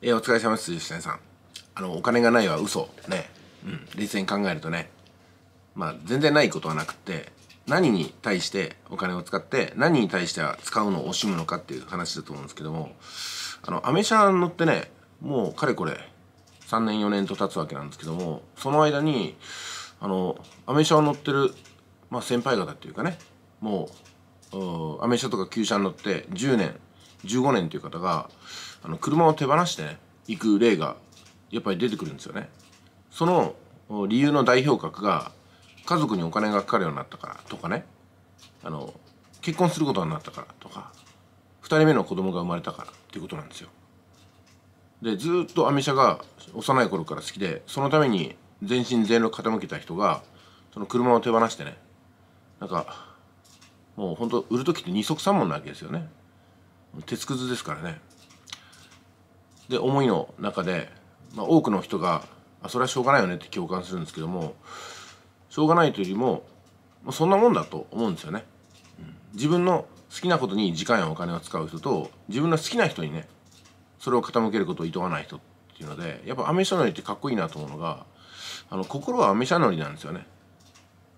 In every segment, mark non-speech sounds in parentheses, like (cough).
えー、お疲れ様です、吉谷さん。あの、お金がないは嘘。ね。うん。冷静に考えるとね。まあ、全然ないことはなくて、何に対してお金を使って、何に対しては使うのを惜しむのかっていう話だと思うんですけども、あの、アメ車乗ってね、もうかれこれ、3年4年と経つわけなんですけども、その間に、あの、アメ車を乗ってる、まあ、先輩方っていうかね、もう、アメ車とか旧車に乗って10年15年という方があの車を手放して行く例がやっぱり出てくるんですよね。その理由の代表格が家族にお金がかかるようになったからとかねあの結婚することになったからとか2人目の子供が生まれたからっていうことなんですよ。でずっとアメ車が幼い頃から好きでそのために全身全力傾けた人がその車を手放してねなんかもうほんと売る時って二足三文なわけですよね。鉄くずですからねで思いの中で、まあ、多くの人があそれはしょうがないよねって共感するんですけどもしょうがないというよりも、まあ、そんなもんだと思うんですよね、うん、自分の好きなことに時間やお金を使う人と自分の好きな人にねそれを傾けることを厭わない人っていうのでやっぱアメ車乗りってかっこいいなと思うのがあの心はアメ車乗りなんですよね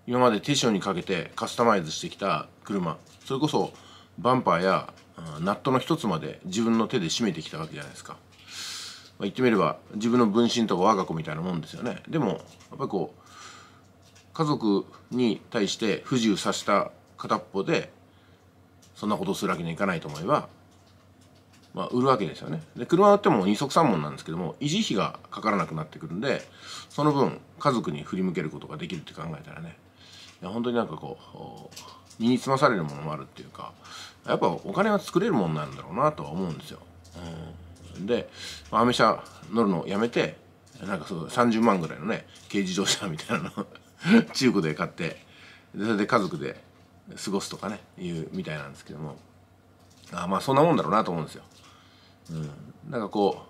今までテションにかけてカスタマイズしてきた車それこそバンパーやナットの一つまで自分の手で締めてきたわけじゃないですか、まあ、言ってみれば自分の分身とか我が子みたいなもんですよねでもやっぱりこう家族に対して不自由させた片っぽでそんなことするわけにはいかないと思えば、まあ、売るわけですよねで車乗っても二足三門なんですけども維持費がかからなくなってくるんでその分家族に振り向けることができるって考えたらねいや本当になんかこう身につまされるものもあるっていうかやっぱお金は作れるもんなんだろうなとは思うんですよ。うん、でアメ車乗るのをやめてなんかそう30万ぐらいのね軽自動車みたいなの (laughs) 中古で買ってそれで家族で過ごすとかねいうみたいなんですけどもあまあそんなもんだろうなと思うんですよ。うん、なんかこ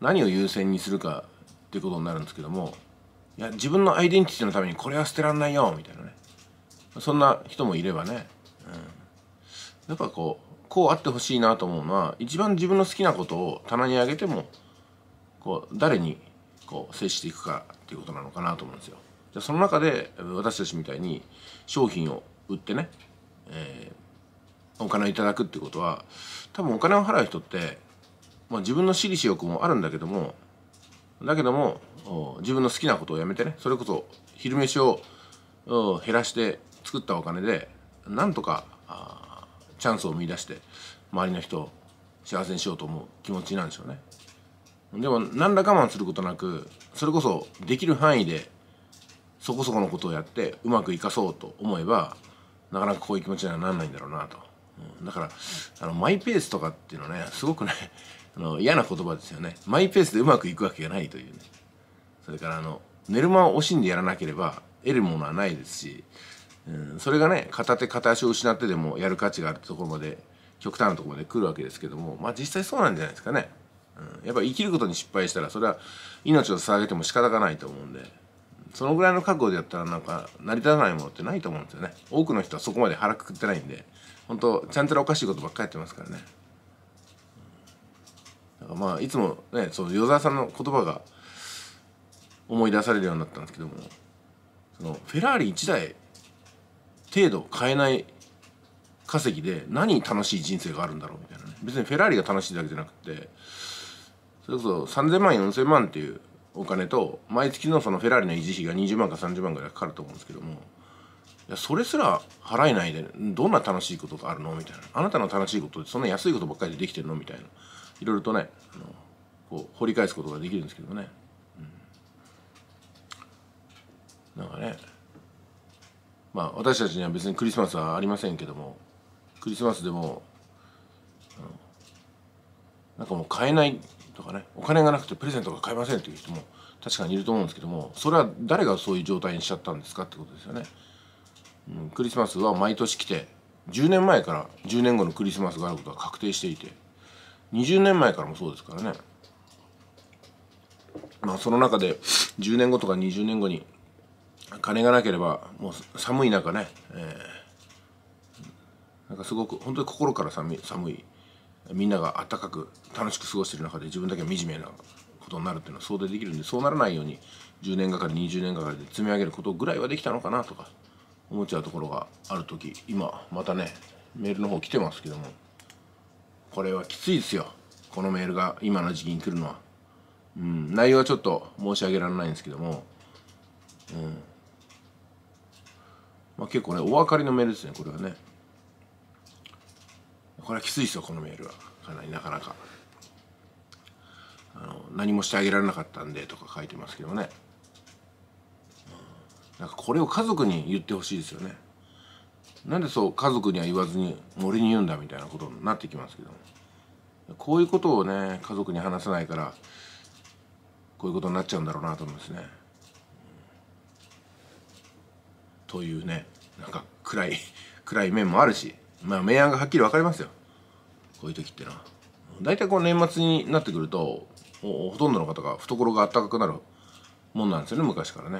う何を優先にするかっていうことになるんですけどもいや自分のアイデンティティのためにこれは捨てらんないよみたいなねそんな人もいればねやっぱこうこうあってほしいなと思うのは一番自分の好きなことを棚にあげてもこう誰にこう接していくかっていうことなのかなと思うんですよ。じゃその中で私たちみたいに商品を売ってね、えー、お金をいただくってことは多分お金を払う人って、まあ、自分の私利私欲もあるんだけどもだけども自分の好きなことをやめてねそれこそ昼飯を減らして作ったお金でなんとかあチャンスを見出して周りの人を幸せにしようと思う気持ちなんでしょうねでも何ら我慢することなくそれこそできる範囲でそこそこのことをやってうまくいかそうと思えばなかなかこういう気持ちにはならないんだろうなと、うん、だからあのマイペースとかっていうのはねすごくね (laughs) あの嫌な言葉ですよねマイペースでうまくいくわけがないというねそれからあの寝る間を惜しんでやらなければ得るものはないですしうん、それがね片手片足を失ってでもやる価値があるところまで極端なところまで来るわけですけどもまあ実際そうなんじゃないですかね、うん、やっぱ生きることに失敗したらそれは命を捧げても仕方がないと思うんでそのぐらいの覚悟でやったらなんか成り立たないものってないと思うんですよね多くの人はそこまで腹くくってないんで本当ちゃんちゃらおかしいことばっかりやってますからねだからまあいつもねその与沢さんの言葉が思い出されるようになったんですけどもそのフェラーリ1台程度変えない稼ぎで何楽しい人生があるんだろうみたいなね別にフェラーリが楽しいだけじゃなくてそれこそ3,000万4,000万っていうお金と毎月のそのフェラーリの維持費が20万か30万ぐらいかかると思うんですけどもいやそれすら払えないでどんな楽しいことがあるのみたいなあなたの楽しいことってそんな安いことばっかりでできてるのみたいないろいろとねあのこう掘り返すことができるんですけどね、うん、なんかねまあ私たちには別にクリスマスはありませんけどもクリスマスでもなんかもう買えないとかねお金がなくてプレゼントが買えませんっていう人も確かにいると思うんですけどもそれは誰がそういう状態にしちゃったんですかってことですよね。うん、クリスマスは毎年来て10年前から10年後のクリスマスがあることは確定していて20年前からもそうですからねまあその中で10年後とか20年後に金がなければもう寒い中ね、えー、なんかすごく本当に心から寒い寒いみんながたかく楽しく過ごしてる中で自分だけは惨めなことになるっていうのは想定できるんでそうならないように10年がかり20年がかりで積み上げることぐらいはできたのかなとか思っちゃうところがある時今またねメールの方来てますけどもこれはきついですよこのメールが今の時期に来るのは。うん、内容はちょっと申し上げられないんですけども、うん、まあ、結構ねお分かりのメールですねこれはねこれはきついですよこのメールはかなりなかなかあの何もしてあげられなかったんでとか書いてますけどねなんかこれを家族に言ってほしいですよねなんでそう家族には言わずに俺に言うんだみたいなことになってきますけどこういうことをね家族に話さないからこういうことになっちゃうんだろうなと思うんですね。というねなんか暗い (laughs) 暗い面もあるしまあ明暗がはっきり分かりますよこういう時ってのは大体こう年末になってくるとほとんどの方が懐があったかくなるもんなんですよね昔からね、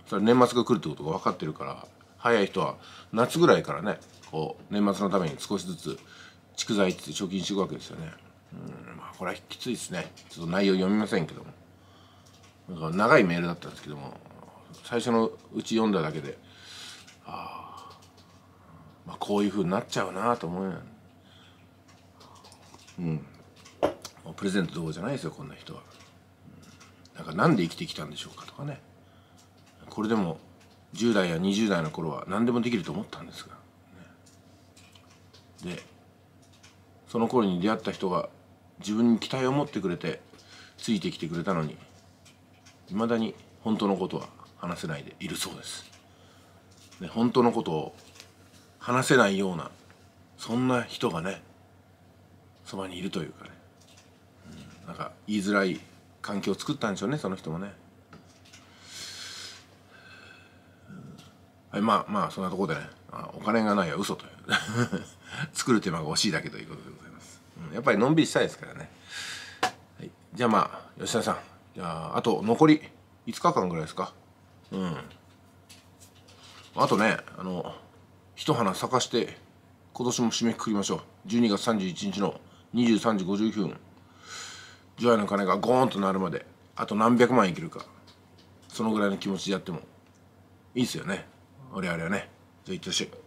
うん、それ年末が来るってことが分かってるから早い人は夏ぐらいからねこう年末のために少しずつ蓄財って貯金していくわけですよねうんまあこれはきついですねちょっと内容読みませんけども長いメールだったんですけども最初のうち読んだだけでああまあこういうふうになっちゃうなと思うん。うんプレゼントどうじゃないですよこんな人は。なんかなんで生きてきたんでしょうかとかねこれでも10代や20代の頃は何でもできると思ったんですが、でその頃に出会った人が自分に期待を持ってくれてついてきてくれたのにいまだに本当のことは話せないでいるそうです。ね、本当のことを話せないようなそんな人がねそばにいるというかね、うん、なんか言いづらい環境を作ったんでしょうねその人もね。はい、まあまあそんなところでね、まあ、お金がないは嘘という (laughs) 作る手間が惜しいだけということでございます、うん、やっぱりのんびりしたいですからね、はい、じゃあまあ吉田さんじゃああと残り5日間ぐらいですかうんあとねあの一花咲かして今年も締めくくりましょう12月31日の23時59分除夜の鐘がゴーンとなるまであと何百万いけるかそのぐらいの気持ちでやってもいいっすよね我あれはねじゃあいってらっしゃい